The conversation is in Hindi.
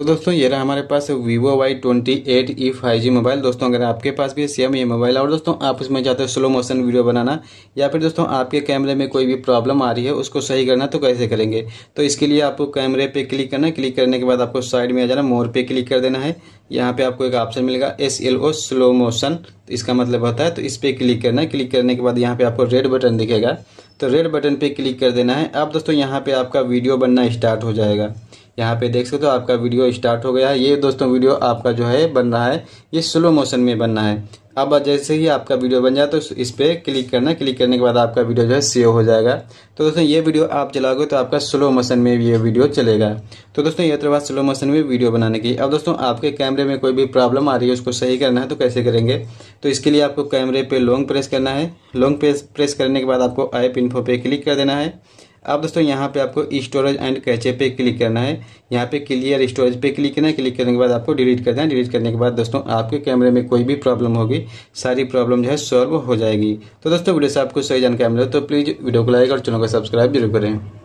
तो दोस्तों ये रहा हमारे पास Vivo Y twenty eight E five G mobile दोस्तों अगर आपके पास भी सेम ये मोबाइल और दोस्तों आप इसमें चाहते हो स्लो मोशन वीडियो बनाना या फिर दोस्तों आपके कैमरे में कोई भी प्रॉब्लम आ रही है उसको सही करना तो कैसे करेंगे तो इसके लिए आपको कैमरे पे क्लिक करना क्लिक करने के बाद आपको साइड में आ जाना मोर पे क्लिक कर देना है यहाँ पे आपको एक ऑप्शन मिलेगा S L O slow motion इसका मतलब होता है तो इस पर क्लिक करना है क्लिक करने के बाद यहाँ पे आपको रेड बटन दिखेगा तो रेड बटन पे क्लिक कर देना है अब दोस्तों यहाँ पे आपका वीडियो बनना स्टार्ट हो जाएगा यहाँ पे देख सकते हो आपका वीडियो स्टार्ट हो गया है ये दोस्तों वीडियो आपका जो है बन रहा है ये स्लो मोशन में बनना है अब जैसे ही आपका वीडियो बन जाए तो इस पर क्लिक करना क्लिक करने के बाद आपका वीडियो जो है सेव हो जाएगा तो दोस्तों ये वीडियो आप चलाओगे तो आपका स्लो मोशन में ये वीडियो चलेगा तो दोस्तों ये तरह स्लो मोशन में वीडियो बनाने की अब दोस्तों आपके कैमरे में कोई भी प्रॉब्लम आ रही है उसको सही करना है तो कैसे करेंगे तो इसके लिए आपको कैमरे पे लॉन्ग प्रेस करना है लॉन्ग प्रेस प्रेस करने के बाद आपको ऐप इन्फो पे क्लिक कर देना है अब दोस्तों यहाँ पे आपको स्टोरेज एंड कैचे पे क्लिक करना है यहाँ पे क्लियर स्टोरेज पे क्लिक करना है क्लिक करने के बाद आपको डिलीट करना है डिलीट करने के बाद दोस्तों आपके कैमरे में कोई भी प्रॉब्लम होगी सारी प्रॉब्लम जो है सॉल्व हो जाएगी तो दोस्तों वीडियो से आपको सही जानकारी मिले तो प्लीज़ वीडियो को लाइक और चैनल को सब्सक्राइब जरूर करें